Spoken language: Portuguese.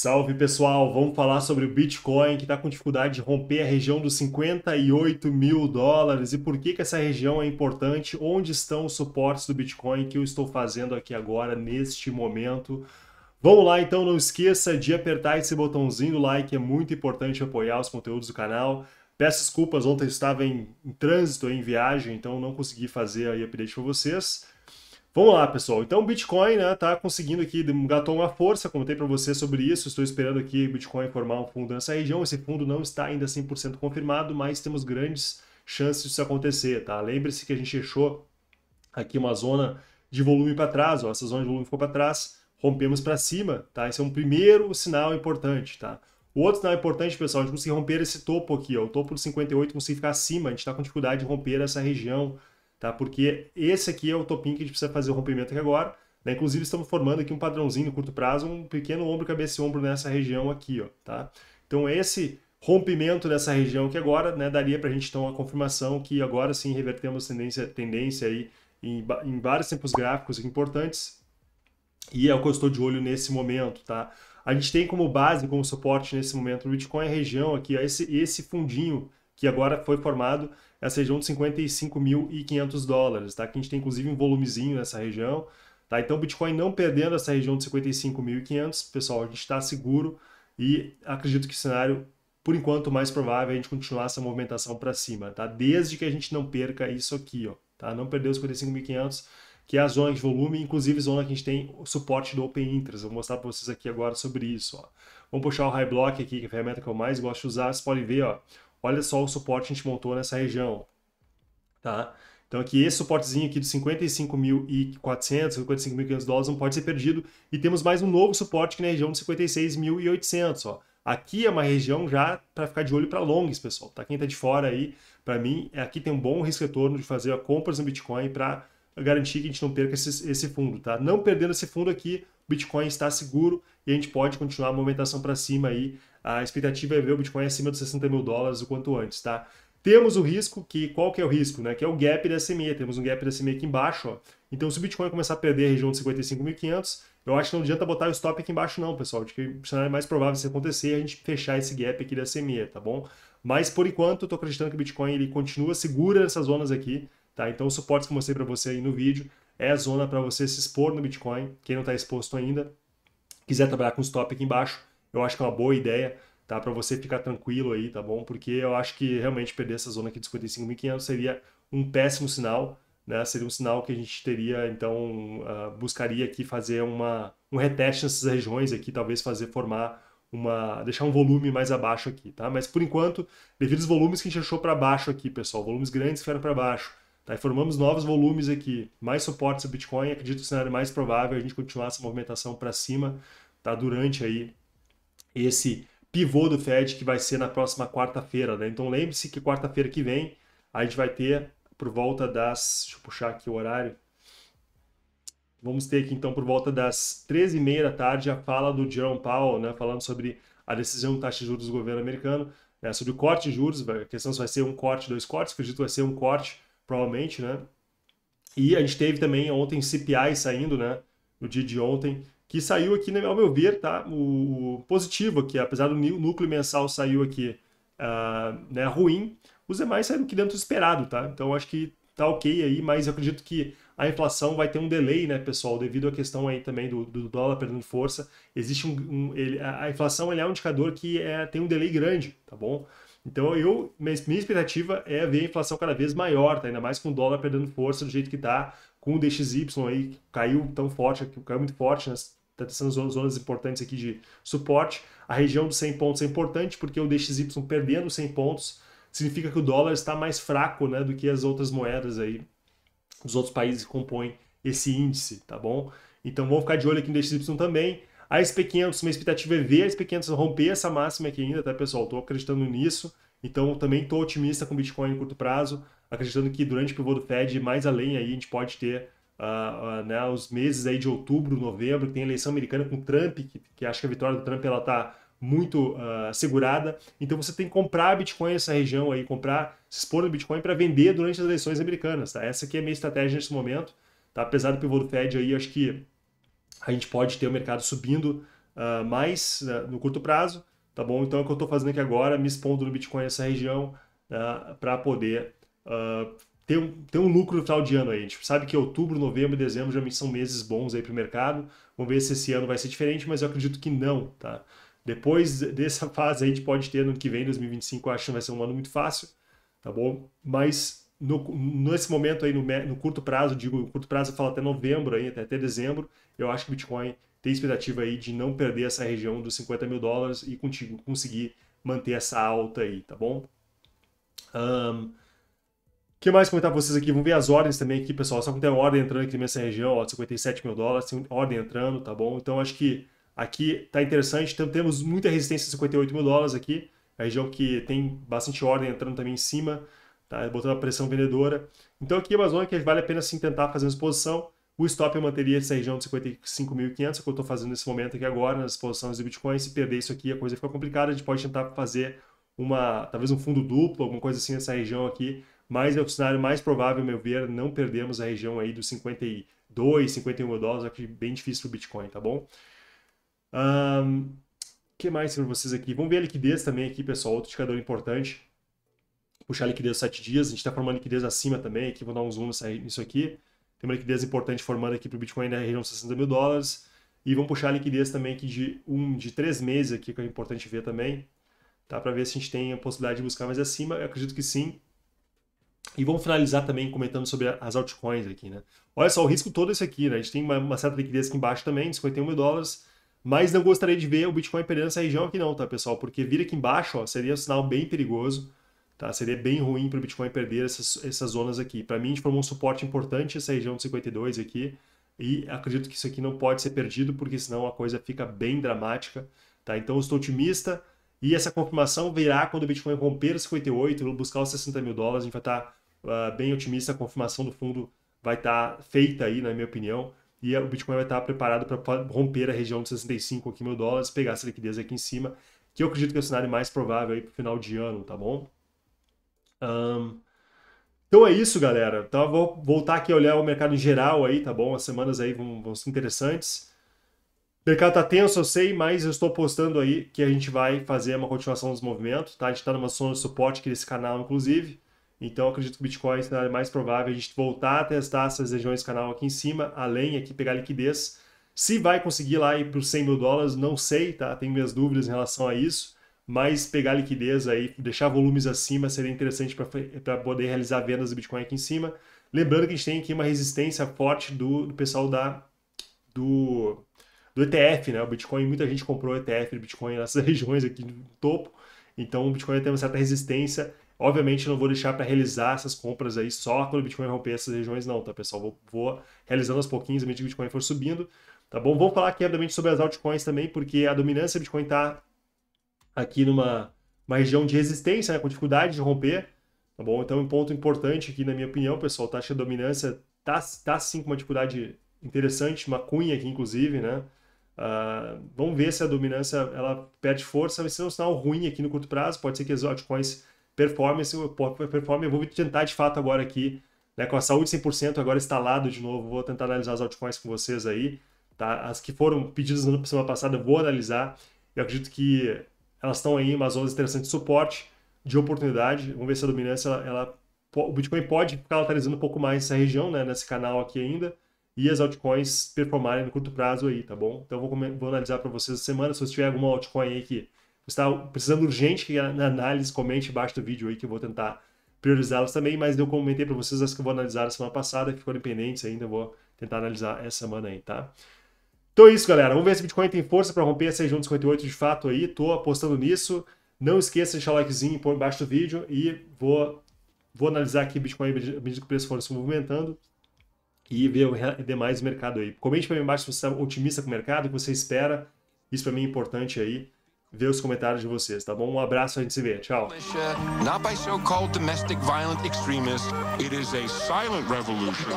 Salve pessoal, vamos falar sobre o Bitcoin que está com dificuldade de romper a região dos 58 mil dólares e por que, que essa região é importante, onde estão os suportes do Bitcoin que eu estou fazendo aqui agora neste momento. Vamos lá então, não esqueça de apertar esse botãozinho do like, é muito importante apoiar os conteúdos do canal. Peço desculpas, ontem eu estava em, em trânsito, em viagem, então não consegui fazer aí update para vocês. Vamos lá, pessoal. Então, o Bitcoin né, tá conseguindo aqui, gatou uma força, contei para você sobre isso. Estou esperando aqui o Bitcoin formar um fundo nessa região. Esse fundo não está ainda 100% confirmado, mas temos grandes chances disso acontecer, tá? Lembre-se que a gente deixou aqui uma zona de volume para trás, ó, essa zona de volume ficou para trás, rompemos para cima, tá? Esse é um primeiro sinal importante, tá? O outro sinal importante, pessoal, a gente conseguir romper esse topo aqui, ó, o topo de 58 conseguir ficar acima, a gente está com dificuldade de romper essa região tá? Porque esse aqui é o topinho que a gente precisa fazer o rompimento aqui agora. Né? Inclusive, estamos formando aqui um padrãozinho no curto prazo, um pequeno ombro, cabeça e ombro nessa região aqui, ó, tá? Então, esse rompimento dessa região que agora né, daria para a gente então a confirmação que agora sim revertemos tendência, tendência aí em, em vários tempos gráficos importantes e é o que eu estou de olho nesse momento, tá? A gente tem como base, como suporte nesse momento o Bitcoin, a região aqui, ó, esse, esse fundinho que agora foi formado essa região de 55.500 dólares, tá? Que a gente tem inclusive um volumezinho nessa região, tá? Então, o Bitcoin não perdendo essa região de 55.500, pessoal, a gente está seguro e acredito que o cenário por enquanto mais provável é a gente continuar essa movimentação para cima, tá? Desde que a gente não perca isso aqui, ó, tá? Não perder os 55.500, que é a zona de volume, inclusive zona que a gente tem o suporte do Open Interest. Vou mostrar para vocês aqui agora sobre isso. Ó. Vamos puxar o High Block aqui, que é a ferramenta que eu mais gosto de usar. Vocês podem ver, ó, olha só o suporte que a gente montou nessa região, tá? Então aqui esse suportezinho aqui de 55.400, 55.500 dólares não pode ser perdido. E temos mais um novo suporte que na região de 56.800, ó. Aqui é uma região já para ficar de olho para longs, pessoal, tá? Quem está de fora aí, para mim, é, aqui tem um bom risco retorno de fazer compras no Bitcoin para garantir que a gente não perca esse, esse fundo, tá? Não perdendo esse fundo aqui, Bitcoin está seguro e a gente pode continuar a movimentação para cima aí a expectativa é ver o Bitcoin acima dos 60 mil dólares o quanto antes, tá? Temos o risco que, qual que é o risco, né? Que é o gap da SMA, temos um gap da SMA aqui embaixo, ó. Então, se o Bitcoin começar a perder a região de 55.500, eu acho que não adianta botar o stop aqui embaixo não, pessoal. Acho que o é mais provável se acontecer a gente fechar esse gap aqui da SMA, tá bom? Mas, por enquanto, eu estou acreditando que o Bitcoin ele continua segura nessas zonas aqui, tá? Então, os suportes que eu mostrei para você aí no vídeo é a zona para você se expor no Bitcoin, quem não está exposto ainda, quiser trabalhar com stop aqui embaixo, eu acho que é uma boa ideia, tá? Para você ficar tranquilo aí, tá bom? Porque eu acho que realmente perder essa zona aqui de 55.500 seria um péssimo sinal, né? Seria um sinal que a gente teria, então, uh, buscaria aqui fazer uma, um reteste nessas regiões aqui, talvez fazer formar uma deixar um volume mais abaixo aqui, tá? Mas por enquanto, devido aos volumes que a gente achou para baixo aqui, pessoal, volumes grandes ficaram para baixo, tá? E formamos novos volumes aqui, mais suportes ao Bitcoin, acredito que o cenário mais provável é a gente continuar essa movimentação para cima, tá? Durante aí esse pivô do Fed que vai ser na próxima quarta-feira. Né? Então lembre-se que quarta-feira que vem a gente vai ter por volta das. Deixa eu puxar aqui o horário. Vamos ter aqui então por volta das 13h30 da tarde a fala do Jerome Powell, né, falando sobre a decisão de taxa de juros do governo americano, né, sobre o corte de juros, a questão se vai ser um corte, dois cortes, acredito que vai ser um corte, provavelmente, né? E a gente teve também ontem CPI saindo, né, no dia de ontem, que saiu aqui, né, ao meu ver, tá? O positivo aqui, apesar do núcleo mensal saiu aqui uh, né, ruim, os demais saíram aqui dentro do esperado, tá? Então acho que tá ok aí, mas eu acredito que a inflação vai ter um delay, né, pessoal, devido à questão aí também do, do dólar perdendo força. Existe um, um ele, a inflação é um indicador que é, tem um delay grande, tá bom? Então eu minha expectativa é ver a inflação cada vez maior, tá? ainda mais com o dólar perdendo força do jeito que tá, com o DXY aí caiu tão forte, caiu muito forte nas tá são zonas importantes aqui de suporte. A região dos 100 pontos é importante porque o DXY perdendo 100 pontos significa que o dólar está mais fraco né, do que as outras moedas aí dos outros países que compõem esse índice, tá bom? Então vamos ficar de olho aqui no DXY também. A SP500, minha expectativa é ver a SP500 romper essa máxima aqui ainda, tá pessoal? Estou acreditando nisso. Então também estou otimista com o Bitcoin em curto prazo, acreditando que durante o pivô do Fed mais além aí a gente pode ter uh, uh, né, os meses aí de outubro, novembro, que tem eleição americana com Trump, que, que acho que a vitória do Trump ela tá muito uh, ah, segurada. Então você tem que comprar Bitcoin nessa região aí, comprar, se expor no Bitcoin para vender durante as eleições americanas, tá? Essa aqui é a minha estratégia nesse momento, tá? Apesar do pivô do Fed aí, acho que a gente pode ter o mercado subindo uh, mais uh, no curto prazo, tá bom? Então é o que eu estou fazendo aqui agora, me expondo no Bitcoin nessa região né, para poder ah, tem um, tem um lucro no final de ano aí. A gente sabe que outubro, novembro e dezembro já são meses bons aí para o mercado. Vamos ver se esse ano vai ser diferente, mas eu acredito que não, tá? Depois dessa fase a gente pode ter no ano que vem, 2025, eu acho que vai ser um ano muito fácil, tá bom? Mas no, nesse momento aí, no, no curto prazo, digo, curto prazo eu falo até novembro aí, até, até dezembro, eu acho que o Bitcoin tem expectativa aí de não perder essa região dos 50 mil dólares e contigo conseguir manter essa alta aí, tá bom? Um, o que mais comentar pra vocês aqui? Vamos ver as ordens também aqui, pessoal. Só que tem ordem entrando aqui nessa região, ó, 57 mil dólares, tem ordem entrando, tá bom? Então acho que aqui tá interessante. Então, temos muita resistência 58 mil dólares aqui. É a região que tem bastante ordem entrando também em cima, tá? Botando a pressão vendedora. Então aqui Amazon, que vale a pena sim tentar fazer uma exposição. O stop eu manteria essa região de 55.500, que eu estou fazendo nesse momento aqui agora, nas posições do Bitcoin. Se perder isso aqui, a coisa fica complicada. A gente pode tentar fazer uma, talvez um fundo duplo, alguma coisa assim nessa região aqui, mas é o cenário mais provável, meu ver, não perdermos a região aí dos 52, 51 dólares, aqui bem difícil para o Bitcoin, tá bom? O um, que mais para vocês aqui? Vamos ver a liquidez também aqui, pessoal, outro indicador importante. Puxar a liquidez 7 dias, a gente está formando liquidez acima também, aqui vou dar um zoom nisso aqui. Tem uma liquidez importante formando aqui para o Bitcoin na região de 60 mil dólares. E vamos puxar a liquidez também aqui de um de três meses aqui, que é importante ver também. Tá? Para ver se a gente tem a possibilidade de buscar mais acima. Eu acredito que sim. E vamos finalizar também comentando sobre as altcoins aqui, né? Olha só, o risco todo é esse aqui, né? A gente tem uma, uma certa liquidez aqui embaixo também, de 51 mil dólares, mas não gostaria de ver o Bitcoin perdendo essa região aqui não, tá, pessoal? Porque vir aqui embaixo, ó, seria um sinal bem perigoso, tá? Seria bem ruim para o Bitcoin perder essas, essas zonas aqui. Para mim, a gente formou um suporte importante essa região de 52 aqui, e acredito que isso aqui não pode ser perdido, porque senão a coisa fica bem dramática, tá? Então, eu estou otimista, e essa confirmação virá quando o Bitcoin romper os 58, buscar os 60 mil dólares, a gente vai estar... Tá uh, bem otimista, a confirmação do fundo vai estar tá feita aí, na minha opinião, e o Bitcoin vai estar tá preparado para romper a região de 65 aqui mil dólares, pegar essa liquidez aqui em cima, que eu acredito que é o cenário mais provável aí para o final de ano, tá bom? Um, então é isso, galera. Então eu vou voltar aqui a olhar o mercado em geral aí, tá bom? As semanas aí vão, vão ser interessantes. O mercado tá tenso, eu sei, mas eu estou postando aí que a gente vai fazer uma continuação dos movimentos, tá? A gente está numa zona de suporte aqui desse canal, inclusive. Então, acredito que o Bitcoin é mais provável a gente voltar a testar essas regiões canal aqui em cima, além aqui pegar liquidez. Se vai conseguir lá ir para os 100 mil dólares, não sei, tá? Tenho minhas dúvidas em relação a isso, mas pegar liquidez aí, deixar volumes acima seria interessante para poder realizar vendas do Bitcoin aqui em cima. Lembrando que a gente tem aqui uma resistência forte do, do pessoal da, do, do ETF, né? O Bitcoin, muita gente comprou ETF do Bitcoin nessas regiões aqui no topo, então o Bitcoin tem uma certa resistência Obviamente, eu não vou deixar para realizar essas compras aí só quando o Bitcoin romper essas regiões, não, tá, pessoal? Vou, vou realizando aos pouquinhos, à medida que o Bitcoin for subindo, tá bom? Vamos falar aqui rapidamente sobre as altcoins também, porque a dominância do Bitcoin está aqui numa região de resistência, né, com dificuldade de romper, tá bom? Então, um ponto importante aqui, na minha opinião, pessoal, taxa tá de dominância tá, tá sim com uma dificuldade interessante, uma cunha aqui, inclusive, né? Uh, vamos ver se a dominância ela perde força, vai ser um sinal ruim aqui no curto prazo, pode ser que as altcoins performance, performance, eu vou tentar de fato agora aqui, né, com a saúde 100% agora instalado de novo, vou tentar analisar as altcoins com vocês aí, tá? As que foram pedidas na semana passada, eu vou analisar. Eu acredito que elas estão aí em umas zonas interessantes de suporte, de oportunidade. Vamos ver se a dominância, ela, ela o Bitcoin pode ficar lateralizando um pouco mais nessa região, né, nesse canal aqui ainda, e as altcoins performarem no curto prazo aí, tá bom? Então vou, vou analisar para vocês a semana, se você tiver alguma altcoin aí que está precisando urgente que na análise comente embaixo do vídeo aí que eu vou tentar priorizá-las também, mas eu comentei para vocês as que eu vou analisar a semana passada, que foram pendentes ainda, eu vou tentar analisar essa semana aí, tá? Então é isso, galera. Vamos ver se o Bitcoin tem força para romper essa região dos de fato aí. Tô apostando nisso. Não esqueça de deixar o likezinho por baixo embaixo do vídeo e vou, vou analisar aqui Bitcoin à medida que o preço for se movimentando e ver o demais do mercado aí. Comente para mim embaixo se você está é otimista com o mercado, o que você espera. Isso para mim é importante aí ver os comentários de vocês, tá bom? Um abraço, a gente se vê. Tchau. Not by so-called domestic violent extremists. It is a silent revolution.